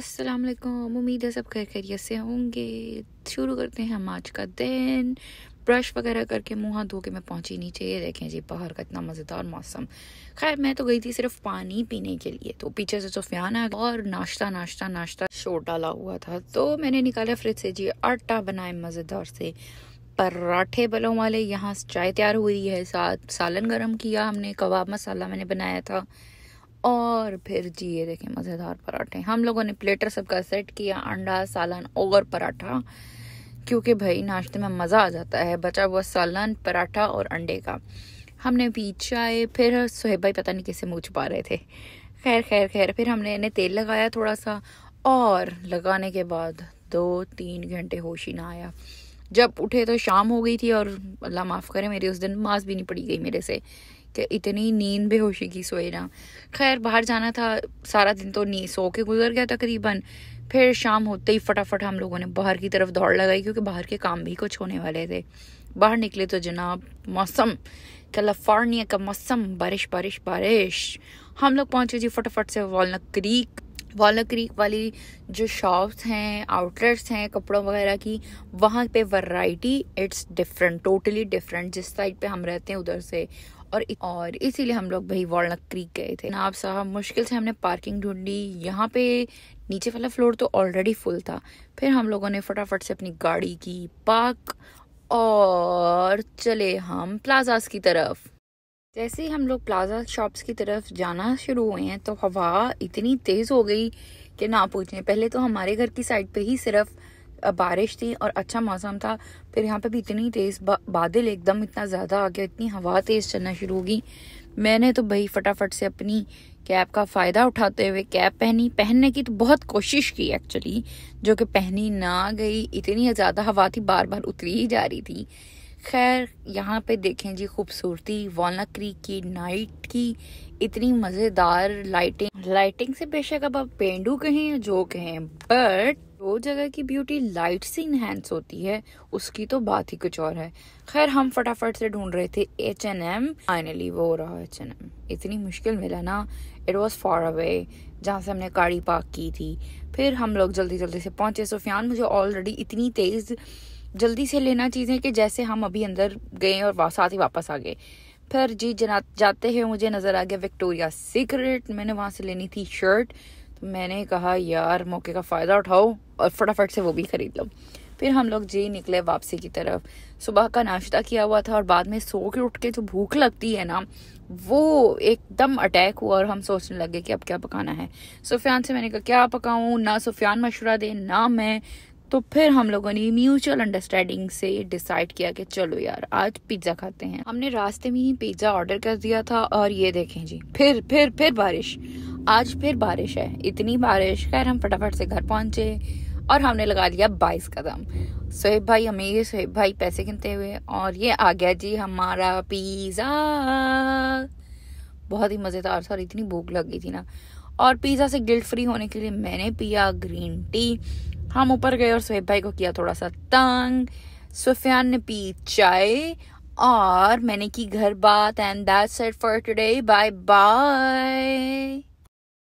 अस्सलाम वालेकुम उम्मीद है सब खैर खैरियत से होंगे शुरू करते हैं हम आज का दिन ब्रश वगैरह करके मुंह हाथ धो के मैं पहुंची नीचे ये देखें जी बाहर का इतना मज़ेदार मौसम खैर मैं तो गई थी सिर्फ पानी पीने के लिए तो पीछे से सुफियान तो आ और नाश्ता नाश्ता नाश्ता शोर डाला हुआ था तो मैंने निकाला फ्रिज से जी आटा बनाए मज़ेदार से पराठे बलों वाले यहाँ चाय तैयार हुई है साथ सालन गर्म किया हमने कबाब मसाला मैंने बनाया था और फिर जी ये देखें मज़ेदार पराठे हम लोगों ने प्लेटर सबका सेट किया अंडा सालन और पराठा क्योंकि भाई नाश्ते में मज़ा आ जाता है बचा हुआ सालन पराठा और अंडे का हमने पी चाय फिर सुहेब भाई पता नहीं किसे मुँह छुपा रहे थे खैर खैर खैर फिर हमने इन्हें तेल लगाया थोड़ा सा और लगाने के बाद दो तीन घंटे होश ही ना आया जब उठे तो शाम हो गई थी और अल्लाह माफ़ करे मेरी उस दिन मांस भी नहीं पड़ी गई मेरे से कि इतनी नींद बेहोशी की सोए ना खैर बाहर जाना था सारा दिन तो नींद सो के गुजर गया तकरीबन फिर शाम होते ही फटाफट हम लोगों ने बाहर की तरफ दौड़ लगाई क्योंकि बाहर के काम भी कुछ होने वाले थे बाहर निकले तो जनाब मौसम कैलिफोर्निया का मौसम बारिश बारिश बारिश हम लोग पहुंचे जी फटाफट से वॉलनट क्रीक वॉलर क्रीक वाली जो शॉप्स हैं आउटलेट्स हैं कपड़ों वगैरह की वहाँ पे variety it's different totally different जिस साइड पे हम रहते हैं उधर से और और इसीलिए हम लोग भाई वॉलक क्रीक गए थे नाब साहब मुश्किल से हमने पार्किंग ढूंढी यहाँ पे नीचे वाला फ्लोर तो ऑलरेडी फुल था फिर हम लोगों ने फटाफट से अपनी गाड़ी की पार्क और चले हम प्लाजास की तरफ जैसे ही हम लोग प्लाजा शॉप्स की तरफ जाना शुरू हुए हैं तो हवा इतनी तेज़ हो गई कि ना पूछें पहले तो हमारे घर की साइड पे ही सिर्फ बारिश थी और अच्छा मौसम था फिर यहाँ पे भी इतनी तेज़ बादल एकदम इतना ज़्यादा आ गया इतनी हवा तेज़ चलना शुरू होगी मैंने तो भाई फटाफट से अपनी कैब का फ़ायदा उठाते हुए कैब पहनी पहनने की तो बहुत कोशिश की एक्चुअली जो कि पहनी ना गई इतनी ज़्यादा हवा थी बार बार उतरी ही जा रही थी खैर यहाँ पे देखें जी खूबसूरती वालना क्रीक की नाइट की इतनी मज़ेदार लाइटिंग लाइटिंग से बेशक अब आप पेंडू कहें या जो कहें बट जो जगह की ब्यूटी लाइट से इन्हेंस होती है उसकी तो बात ही कुछ और है खैर हम फटाफट से ढूंढ रहे थे एच एन एम फाइनली वो हो रहा एच एन एम इतनी मुश्किल मिला ना इट वॉज फॉर अवे जहाँ से हमने गाड़ी पार्क की थी फिर हम लोग जल्दी जल्दी से पहुंचे सुफियान मुझे ऑलरेडी इतनी तेज़ जल्दी से लेना चीज़ें कि जैसे हम अभी अंदर गए और साथ ही वापस आ गए फिर जी जना जाते हुए मुझे नज़र आ गया विक्टोरिया सीक्रेट मैंने वहाँ से लेनी थी शर्ट तो मैंने कहा यार मौके का फ़ायदा उठाओ और फटाफट से वो भी ख़रीद लो फिर हम लोग जी निकले वापसी की तरफ सुबह का नाश्ता किया हुआ था और बाद में सो के उठ के जो भूख लगती है ना वो एकदम अटैक हुआ और हम सोचने लगे कि अब क्या पकाना है सुफियान से मैंने कहा क्या पकाऊँ ना सुफियान मशुरा दे ना मैं तो फिर हम लोगों ने म्यूचुअल अंडरस्टैंडिंग से डिसाइड किया कि चलो यार आज पिज्ज़ा खाते हैं हमने रास्ते में ही पिज्ज़ा ऑर्डर कर दिया था और ये देखें जी फिर फिर फिर बारिश आज फिर बारिश है इतनी बारिश खैर हम फटाफट से घर पहुंचे और हमने लगा लिया बाईस कदम सोहेब भाई हमें ये सोहेब भाई पैसे गिनते हुए और ये आ गया जी हमारा पिज़्ज़ा बहुत ही मज़ेदार था और इतनी भूख लगी थी ना और पिज़्ज़ा से गिल्ट फ्री होने के लिए मैंने पिया ग्रीन टी हम ऊपर गए और सोहेब भाई को किया थोड़ा सा तंग सुफियान ने पी चाय और मैंने की घर बात and that's it for today bye bye